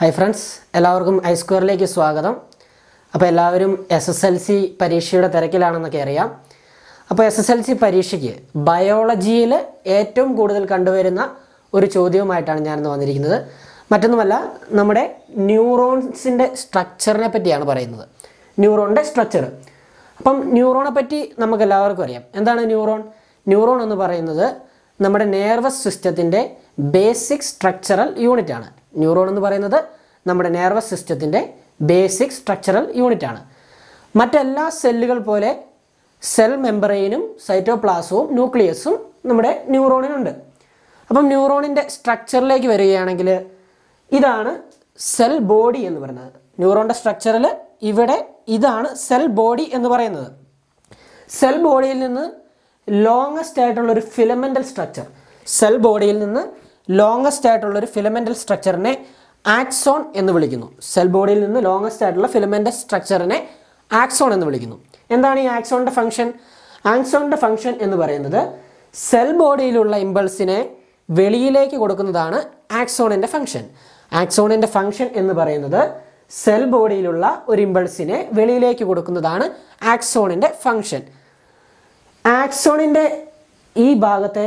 hi friends എല്ലാവർക്കും I സ്ക്വയറിലേക്ക് സ്വാഗതം അപ്പോൾ എല്ലാവരും എസ് എസ് എൽ സി പരീക്ഷയുടെ തിരക്കിലാണെന്നൊക്കെ അറിയാം അപ്പോൾ എസ് എസ് എൽ സി പരീക്ഷയ്ക്ക് ബയോളജിയിൽ ഏറ്റവും കൂടുതൽ കണ്ടുവരുന്ന ഒരു ചോദ്യവുമായിട്ടാണ് ഞാനിന്ന് വന്നിരിക്കുന്നത് മറ്റൊന്നുമല്ല നമ്മുടെ ന്യൂറോൺസിൻ്റെ സ്ട്രക്ചറിനെ പറ്റിയാണ് പറയുന്നത് ന്യൂറോണിൻ്റെ സ്ട്രക്ചർ അപ്പം ന്യൂറോണെ പറ്റി നമുക്ക് എല്ലാവർക്കും അറിയാം എന്താണ് ന്യൂറോൺ ന്യൂറോൺ എന്ന് പറയുന്നത് നമ്മുടെ നെർവസ് സിസ്റ്റത്തിൻ്റെ ബേസിക് സ്ട്രക്ചറൽ യൂണിറ്റ് ആണ് ന്യൂറോൺ എന്ന് പറയുന്നത് നമ്മുടെ നെർവസ് സിസ്റ്റത്തിൻ്റെ ബേസിക് സ്ട്രക്ചറൽ യൂണിറ്റ് ആണ് മറ്റെല്ലാ സെല്ലുകൾ പോലെ സെൽ മെമ്പറൈനും സൈറ്റോപ്ലാസവും ന്യൂക്ലിയസും നമ്മുടെ ന്യൂറോണിനുണ്ട് അപ്പം ന്യൂറോണിൻ്റെ സ്ട്രക്ചറിലേക്ക് വരികയാണെങ്കിൽ ഇതാണ് സെൽ ബോഡി എന്ന് പറയുന്നത് ന്യൂറോണിൻ്റെ സ്ട്രക്ചറിൽ ഇവിടെ ഇതാണ് സെൽ ബോഡി എന്ന് പറയുന്നത് സെൽ ബോഡിയിൽ നിന്ന് ലോങ്ങസ്റ്റ് ആയിട്ടുള്ള ഒരു ഫിലമെൻ്റൽ സ്ട്രക്ചർ സെൽ ബോഡിയിൽ നിന്ന് ലോങ്ങസ്റ്റ് ആയിട്ടുള്ള ഒരു ഫിലമെൻ്റൽ സ്ട്രക്ചറിനെ ആക്സോൺ എന്ന് വിളിക്കുന്നു സെൽ ബോഡിയിൽ നിന്ന് ലോങ്ങസ്റ്റ് ആയിട്ടുള്ള ഫിലമെൻ്റൽ സ്ട്രക്ചറിനെ ആക്സോൺ എന്ന് വിളിക്കുന്നു എന്താണ് ഈ ആക്സോണിൻ്റെ ഫംഗ്ഷൻ ആക്സോണിൻ്റെ ഫംഗ്ഷൻ എന്ന് പറയുന്നത് സെൽ ബോഡിയിലുള്ള ഇമ്പൾസിനെ വെളിയിലേക്ക് കൊടുക്കുന്നതാണ് ആക്സോണിൻ്റെ ഫംഗ്ഷൻ ആക്സോണിൻ്റെ ഫംഗ്ഷൻ എന്ന് പറയുന്നത് സെൽ ബോഡിയിലുള്ള ഒരു ഇമ്പൾസിനെ വെളിയിലേക്ക് കൊടുക്കുന്നതാണ് ആക്സോണിൻ്റെ ഫംഗ്ഷൻ ആക്സോണിൻ്റെ ഈ ഭാഗത്തെ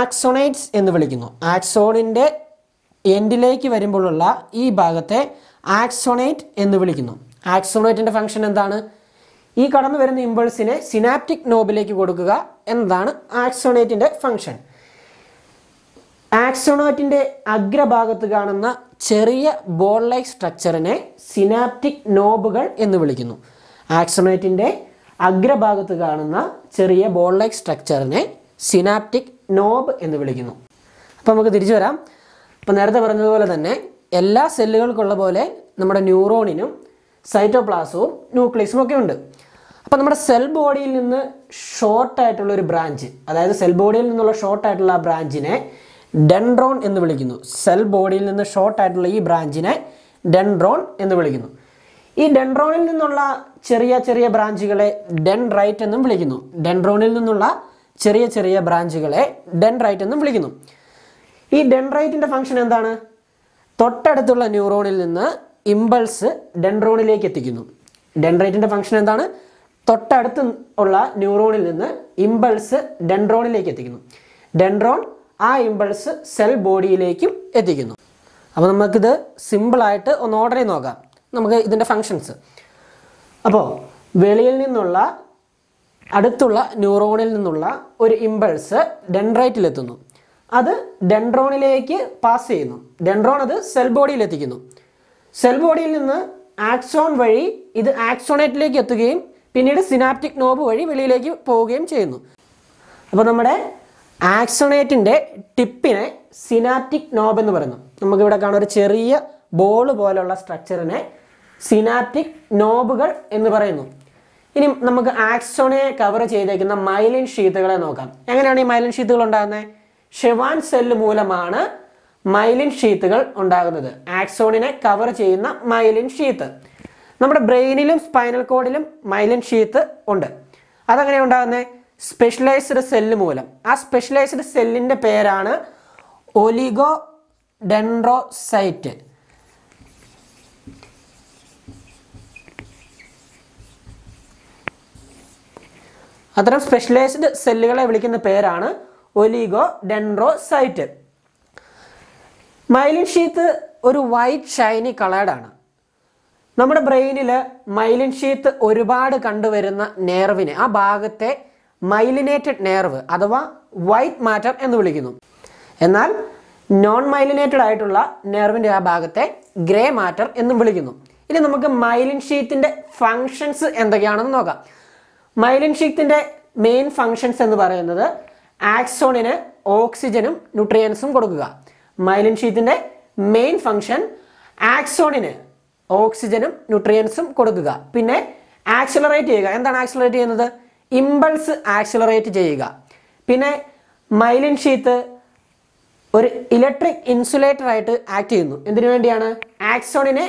ആക്സോണൈറ്റ്സ് എന്ന് വിളിക്കുന്നു ആക്സോണിൻ്റെ എൻഡിലേക്ക് വരുമ്പോഴുള്ള ഈ ഭാഗത്തെ ആക്സോണൈറ്റ് എന്ന് വിളിക്കുന്നു ആക്സോണൈറ്റിൻ്റെ ഫംഗ്ഷൻ എന്താണ് ഈ കടന്നു വരുന്ന ഇമ്പൾസിനെ സിനാപ്റ്റിക് നോബിലേക്ക് കൊടുക്കുക എന്നതാണ് ആക്സോണൈറ്റിൻ്റെ ഫംഗ്ഷൻ ആക്സോണോറ്റിൻ്റെ അഗ്രഭാഗത്ത് കാണുന്ന ചെറിയ ബോൾ ലൈക്ക് സ്ട്രക്ചറിനെ സിനാപ്റ്റിക് നോബുകൾ എന്ന് വിളിക്കുന്നു ആക്സോണോറ്റിൻ്റെ അഗ്രഭാഗത്ത് കാണുന്ന ചെറിയ ബോൾ ലൈക്ക് സ്ട്രക്ചറിനെ സിനാപ്റ്റിക് നോബ് എന്ന് വിളിക്കുന്നു അപ്പോൾ നമുക്ക് തിരിച്ചു വരാം അപ്പോൾ നേരത്തെ പറഞ്ഞതുപോലെ തന്നെ എല്ലാ സെല്ലുകൾക്കുള്ള പോലെ നമ്മുടെ ന്യൂറോണിനും സൈറ്റോപ്ലാസവും ന്യൂക്ലിയസും ഒക്കെ ഉണ്ട് അപ്പോൾ നമ്മുടെ സെൽ ബോഡിയിൽ നിന്ന് ഷോർട്ടായിട്ടുള്ള ഒരു ബ്രാഞ്ച് അതായത് സെൽ ബോഡിയിൽ നിന്നുള്ള ഷോർട്ടായിട്ടുള്ള ആ ബ്രാഞ്ചിനെ ഡെൻഡ്രോൺ എന്ന് വിളിക്കുന്നു സെൽ ബോഡിയിൽ നിന്ന് ഷോർട്ടായിട്ടുള്ള ഈ ബ്രാഞ്ചിനെ ഡെൻഡ്രോൺ എന്ന് വിളിക്കുന്നു ഈ ഡെൻഡ്രോണിൽ നിന്നുള്ള ചെറിയ ചെറിയ ബ്രാഞ്ചുകളെ ഡെൻ റൈറ്റ് എന്നും വിളിക്കുന്നു ഡെൻഡ്രോണിൽ നിന്നുള്ള ചെറിയ ചെറിയ ബ്രാഞ്ചുകളെ ഡെൻ റൈറ്റ് എന്നും വിളിക്കുന്നു ഈ ഡെൻഡ്രൈറ്റിൻ്റെ ഫംഗ്ഷൻ എന്താണ് തൊട്ടടുത്തുള്ള ന്യൂറോണിൽ നിന്ന് ഇമ്പൾസ് ഡെൻഡ്രോണിലേക്ക് എത്തിക്കുന്നു ഡെൻഡ്രൈറ്റിൻ്റെ ഫംഗ്ഷൻ എന്താണ് തൊട്ടടുത്ത് ഉള്ള ന്യൂറോണിൽ നിന്ന് ഇമ്പൾസ് ഡെൻഡ്രോണിലേക്ക് എത്തിക്കുന്നു ഡെൻഡ്രോൺ ആ ഇമ്പൾസ് സെൽ ബോഡിയിലേക്കും എത്തിക്കുന്നു അപ്പോൾ നമുക്കിത് സിമ്പിളായിട്ട് ഒന്ന് ഓർഡർ ചെയ്ത് നോക്കാം നമുക്ക് ഇതിൻ്റെ ഫങ്ഷൻസ് അപ്പോൾ വെളിയിൽ നിന്നുള്ള അടുത്തുള്ള ന്യൂറോണിൽ നിന്നുള്ള ഒരു ഇമ്പൾസ് ഡെൻഡ്രൈറ്റിലെത്തുന്നു അത് ഡെൻഡ്രോണിലേക്ക് പാസ് ചെയ്യുന്നു ഡെൻഡ്രോൺ അത് സെൽ ബോഡിയിൽ എത്തിക്കുന്നു സെൽ ബോഡിയിൽ നിന്ന് ആക്സോൺ വഴി ഇത് ആക്സോണേറ്റിലേക്ക് എത്തുകയും പിന്നീട് സിനാപ്റ്റിക് നോബ് വഴി വെളിയിലേക്ക് പോവുകയും ചെയ്യുന്നു അപ്പോൾ നമ്മുടെ ആക്സോണേറ്റിൻ്റെ ടിപ്പിനെ സിനാപ്റ്റിക് നോബ് എന്ന് പറയുന്നു നമുക്കിവിടെ കാണുന്ന ഒരു ചെറിയ ബോൾ പോലുള്ള സ്ട്രക്ചറിനെ സിനാപ്റ്റിക് നോബുകൾ എന്ന് പറയുന്നു ഇനി നമുക്ക് ആക്സോണെ കവർ ചെയ്തേക്കുന്ന മൈലിൻ ഷീത്തുകളെ നോക്കാം എങ്ങനെയാണ് ഈ മൈലിൻ ഷീത്തുകൾ ഉണ്ടാകുന്നത് ഷെവാൻ സെല്ല് മൂലമാണ് മൈലിൻ ഷീത്തുകൾ ഉണ്ടാകുന്നത് ആക്സോണിനെ കവർ ചെയ്യുന്ന മൈലിൻ ഷീത്ത് നമ്മുടെ ബ്രെയിനിലും സ്പൈനൽ കോഡിലും മൈലിൻ ഷീത്ത് ഉണ്ട് അതെങ്ങനെയാണ് ഉണ്ടാകുന്നത് സ്പെഷ്യലൈസ്ഡ് സെല്ല് മൂലം ആ സ്പെഷ്യലൈസ്ഡ് സെല്ലിൻ്റെ പേരാണ് ഒലിഗോ ഡെൻഡ്രോസൈറ്റ് അത്തരം സ്പെഷ്യലൈസ്ഡ് സെല്ലുകളെ വിളിക്കുന്ന പേരാണ് ഒലിഗോ സൈറ്റ് മൈലിൻ ഷീത്ത് ഒരു വൈറ്റ് ഷൈനി കളേഡാണ് നമ്മുടെ ബ്രെയിനിൽ മൈലിൻ ഷീത്ത് ഒരുപാട് കണ്ടുവരുന്ന നേർവിനെ ആ ഭാഗത്തെ മൈലിനേറ്റഡ് നേർവ് അഥവാ വൈറ്റ് മാറ്റർ എന്ന് വിളിക്കുന്നു എന്നാൽ നോൺ മൈലിനേറ്റഡ് ആയിട്ടുള്ള നെർവിൻ്റെ ആ ഭാഗത്തെ ഗ്രേ മാറ്റർ എന്നും വിളിക്കുന്നു ഇനി നമുക്ക് മൈലിൻ ഷീത്തിൻ്റെ ഫങ്ഷൻസ് എന്തൊക്കെയാണെന്ന് നോക്കാം മൈലിൻ ഷീറ്റിൻ്റെ മെയിൻ ഫങ്ഷൻസ് എന്ന് പറയുന്നത് ആക്സോണിന് ഓക്സിജനും ന്യൂട്രിയൻസും കൊടുക്കുക മൈലിൻ ഷീറ്റിൻ്റെ മെയിൻ ഫങ്ഷൻ ആക്സോണിന് ഓക്സിജനും ന്യൂട്രിയൻസും കൊടുക്കുക പിന്നെ ആക്സിലറേറ്റ് ചെയ്യുക എന്താണ് ആക്സിലറേറ്റ് ചെയ്യുന്നത് ഇമ്പൾസ് ആക്സിലറേറ്റ് ചെയ്യുക പിന്നെ മൈലിൻ ഷീത്ത് ഒരു ഇലക്ട്രിക് ഇൻസുലേറ്റർ ആയിട്ട് ആക്ട് ചെയ്യുന്നു എന്തിനു വേണ്ടിയാണ് ആക്സോണിനെ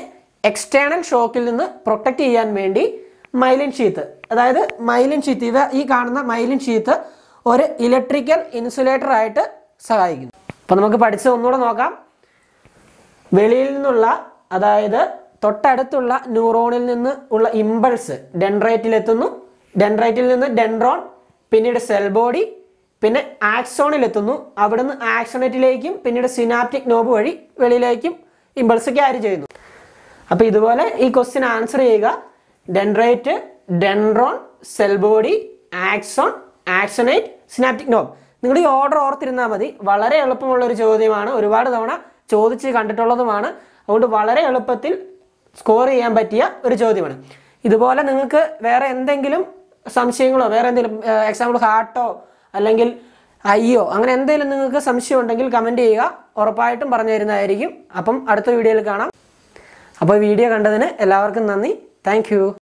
എക്സ്റ്റേണൽ ഷോക്കിൽ നിന്ന് പ്രൊട്ടക്റ്റ് ചെയ്യാൻ വേണ്ടി മൈലിൻ ഷീത്ത് അതായത് മൈലിൻ ഷീത്ത് ഇവ ഈ കാണുന്ന മൈലിൻ ഷീത്ത് ഒരു ഇലക്ട്രിക്കൽ ഇൻസുലേറ്റർ ആയിട്ട് സഹായിക്കുന്നു അപ്പം നമുക്ക് പഠിച്ച ഒന്നുകൂടെ നോക്കാം വെളിയിൽ നിന്നുള്ള അതായത് തൊട്ടടുത്തുള്ള ന്യൂറോണിൽ നിന്ന് ഉള്ള ഇമ്പൾസ് എത്തുന്നു ഡെൻഡ്രൈറ്റിൽ നിന്ന് ഡെൻഡ്രോൺ പിന്നീട് സെൽ ബോഡി പിന്നെ ആക്സോണിലെത്തുന്നു അവിടുന്ന് ആക്സോണറ്റിലേക്കും പിന്നീട് സിനാപ്റ്റിക് നോബ് വഴി വെളിയിലേക്കും ഇമ്പൾസ് ക്യാരി ചെയ്യുന്നു അപ്പോൾ ഇതുപോലെ ഈ ക്വസ്റ്റ്യൻ ആൻസർ ചെയ്യുക dendrite dendron cell body axon axonite synaptic knob നിങ്ങൾ ഈ ഓർഡർ ഓർത്തിരുന്നാൽ മതി വളരെ എളുപ്പമുള്ള ഒരു ചോദ്യമാണ് ഒരുപാട് തവണ ചോദിച്ച് കണ്ടിട്ടുള്ളതുമാണ് അതുകൊണ്ട് വളരെ എളുപ്പത്തിൽ സ്കോർ ചെയ്യാൻ പറ്റിയ ഒരു ചോദ്യമാണ് ഇതുപോലെ നിങ്ങൾക്ക് വേറെ എന്തെങ്കിലും സംശയങ്ങളോ വേറെ എന്തെങ്കിലും എക്സാമ്പിൾ ഹാർട്ടോ അല്ലെങ്കിൽ അയ്യോ അങ്ങനെ എന്തെങ്കിലും നിങ്ങൾക്ക് സംശയം ഉണ്ടെങ്കിൽ കമൻറ്റ് ചെയ്യുക ഉറപ്പായിട്ടും പറഞ്ഞു തരുന്നതായിരിക്കും അപ്പം അടുത്ത വീഡിയോയിൽ കാണാം അപ്പോൾ വീഡിയോ കണ്ടതിന് എല്ലാവർക്കും നന്ദി താങ്ക്